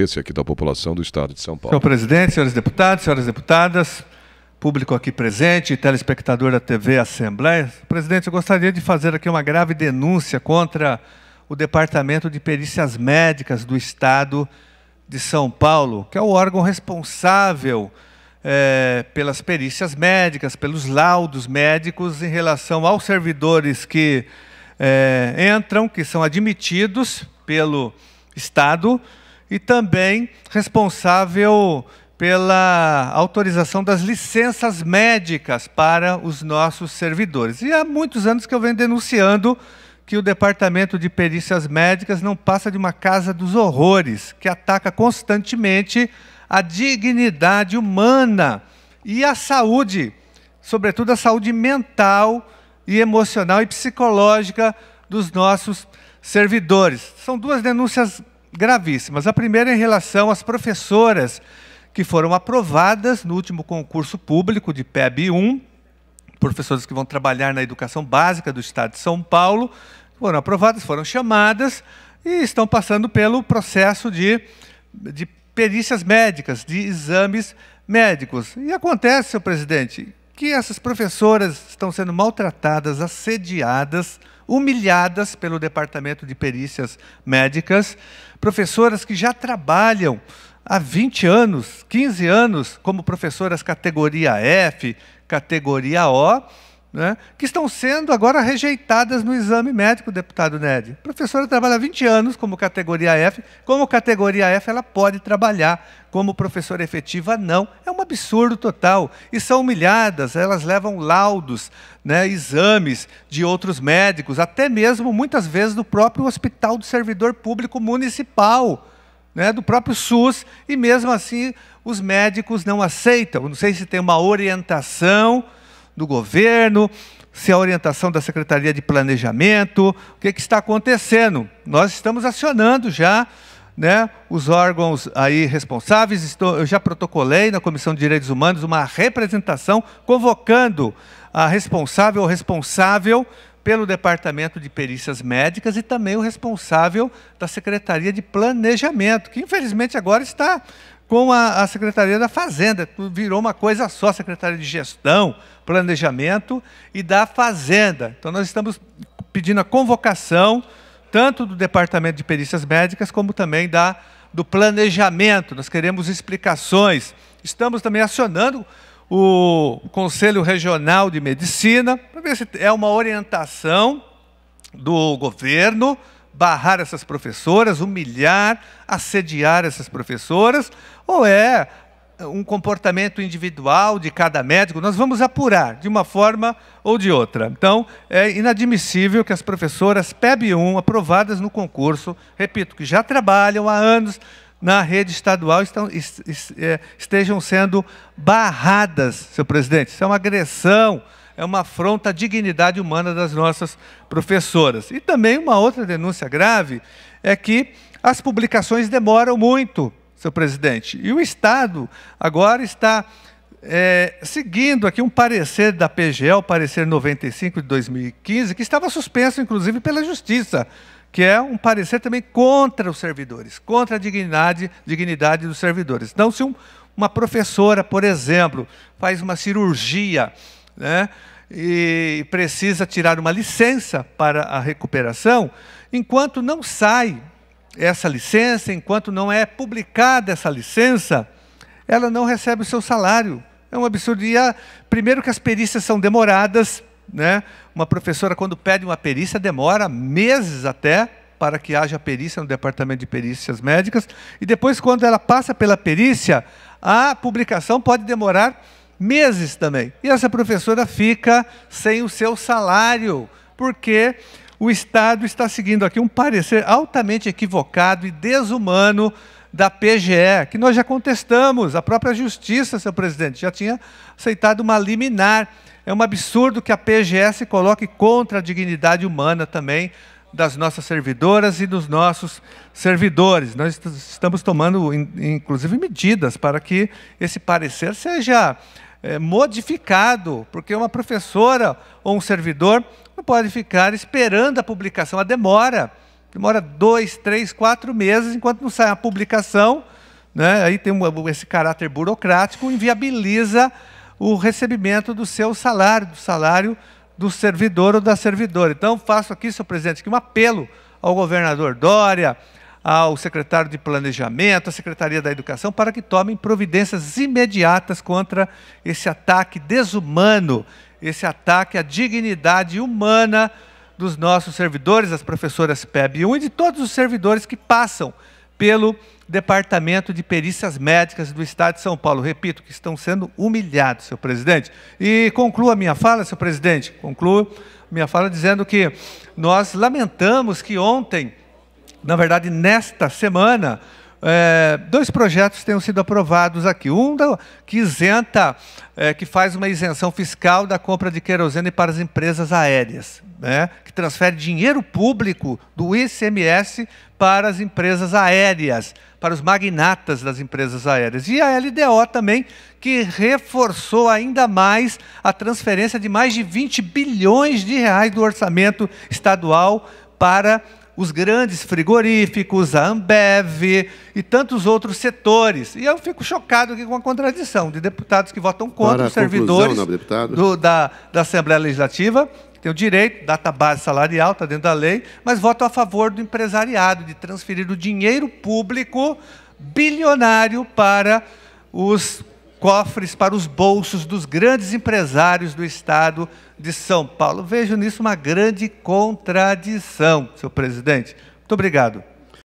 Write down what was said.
esse aqui da população do Estado de São Paulo. Senhor presidente, senhores deputados, senhoras deputadas, público aqui presente, telespectador da TV Assembleia. Presidente, eu gostaria de fazer aqui uma grave denúncia contra o Departamento de Perícias Médicas do Estado de São Paulo, que é o órgão responsável é, pelas perícias médicas, pelos laudos médicos em relação aos servidores que é, entram, que são admitidos pelo Estado e também responsável pela autorização das licenças médicas para os nossos servidores. E há muitos anos que eu venho denunciando que o Departamento de Perícias Médicas não passa de uma casa dos horrores, que ataca constantemente a dignidade humana e a saúde, sobretudo a saúde mental e emocional e psicológica dos nossos servidores. São duas denúncias gravíssimas. A primeira é em relação às professoras que foram aprovadas no último concurso público de PEB 1, professoras que vão trabalhar na educação básica do estado de São Paulo, foram aprovadas, foram chamadas e estão passando pelo processo de, de perícias médicas, de exames médicos. E acontece, senhor presidente, que essas professoras estão sendo maltratadas, assediadas, humilhadas pelo Departamento de Perícias Médicas, professoras que já trabalham há 20 anos, 15 anos, como professoras categoria F, categoria O, né, que estão sendo agora rejeitadas no exame médico, deputado Ned. A professora trabalha 20 anos como categoria F. Como categoria F, ela pode trabalhar. Como professora efetiva, não. É um absurdo total. E são humilhadas, elas levam laudos, né, exames de outros médicos, até mesmo, muitas vezes, do próprio Hospital do Servidor Público Municipal. Né, do próprio SUS, e mesmo assim os médicos não aceitam. Não sei se tem uma orientação, do governo, se a orientação da Secretaria de Planejamento, o que, é que está acontecendo. Nós estamos acionando já né, os órgãos aí responsáveis, estou, eu já protocolei na Comissão de Direitos Humanos uma representação convocando a responsável ou responsável pelo Departamento de Perícias Médicas e também o responsável da Secretaria de Planejamento, que infelizmente agora está com a, a, Secretaria da Fazenda. Virou uma coisa só, Secretaria de Gestão, Planejamento e da Fazenda. Então, nós estamos pedindo a convocação tanto do Departamento de Perícias Médicas como também da, do Planejamento. Nós queremos explicações. Estamos também acionando o Conselho Regional de Medicina para ver se é uma orientação do governo barrar essas professoras, humilhar, assediar essas professoras, ou é um comportamento individual de cada médico, nós vamos apurar de uma forma ou de outra. Então, é inadmissível que as professoras PEB 1, aprovadas no concurso, repito, que já trabalham há anos na rede estadual, estão, é, estejam sendo barradas, seu presidente. Isso é uma agressão é uma afronta à dignidade humana das nossas professoras. E também uma outra denúncia grave é que as publicações demoram muito, seu presidente. E o Estado agora está é, seguindo aqui um parecer da PGL, parecer 95 de 2015, que estava suspenso, inclusive, pela Justiça, que é um parecer também contra os servidores, contra a dignidade, dignidade dos servidores. Então, se um, uma professora, por exemplo, faz uma cirurgia né? e precisa tirar uma licença para a recuperação, enquanto não sai essa licença, enquanto não é publicada essa licença, ela não recebe o seu salário. É um absurdo. E a, primeiro que as perícias são demoradas, né? Uma professora quando pede uma perícia demora meses até para que haja perícia no departamento de perícias médicas, e depois quando ela passa pela perícia, a publicação pode demorar meses também. E essa professora fica sem o seu salário, porque o Estado está seguindo aqui um parecer altamente equivocado e desumano da PGE, que nós já contestamos, a própria Justiça, seu presidente, já tinha aceitado uma liminar. É um absurdo que a PGE se coloque contra a dignidade humana também das nossas servidoras e dos nossos servidores. Nós estamos tomando, inclusive, medidas para que esse parecer seja é, modificado, porque uma professora ou um servidor não pode ficar esperando a publicação, a demora. Demora dois, três, quatro meses, enquanto não sai a publicação, né? aí tem um, esse caráter burocrático, inviabiliza o recebimento do seu salário, do salário do servidor ou da servidora. Então, faço aqui, senhor presidente, aqui um apelo ao governador Dória, ao secretário de Planejamento, à Secretaria da Educação, para que tomem providências imediatas contra esse ataque desumano, esse ataque à dignidade humana dos nossos servidores, das professoras PEB 1 e de todos os servidores que passam pelo Departamento de Perícias Médicas do Estado de São Paulo. Repito, que estão sendo humilhados, senhor presidente. E concluo a minha fala, senhor presidente, concluo minha fala dizendo que nós lamentamos que ontem na verdade, nesta semana, é, dois projetos têm sido aprovados aqui. Um que isenta, é, que faz uma isenção fiscal da compra de querosene para as empresas aéreas, né, que transfere dinheiro público do ICMS para as empresas aéreas, para os magnatas das empresas aéreas. E a LDO também, que reforçou ainda mais a transferência de mais de 20 bilhões de reais do orçamento estadual para os grandes frigoríficos, a Ambev e tantos outros setores. E eu fico chocado aqui com a contradição de deputados que votam contra os servidores do, da, da Assembleia Legislativa tem o direito, data base salarial, está dentro da lei, mas voto a favor do empresariado, de transferir o dinheiro público bilionário para os cofres para os bolsos dos grandes empresários do estado de São Paulo. Vejo nisso uma grande contradição, senhor presidente. Muito obrigado.